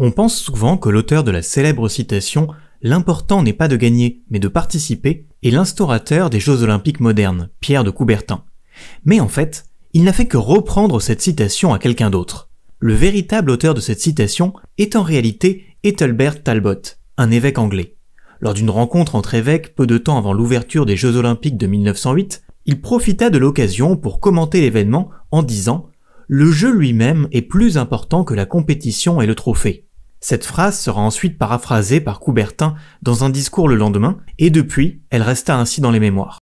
On pense souvent que l'auteur de la célèbre citation L'important n'est pas de gagner, mais de participer est l'instaurateur des Jeux olympiques modernes, Pierre de Coubertin. Mais en fait, il n'a fait que reprendre cette citation à quelqu'un d'autre. Le véritable auteur de cette citation est en réalité Ethelbert Talbot, un évêque anglais. Lors d'une rencontre entre évêques peu de temps avant l'ouverture des Jeux olympiques de 1908, il profita de l'occasion pour commenter l'événement en disant ⁇ Le jeu lui-même est plus important que la compétition et le trophée. Cette phrase sera ensuite paraphrasée par Coubertin dans un discours le lendemain, et depuis, elle resta ainsi dans les mémoires.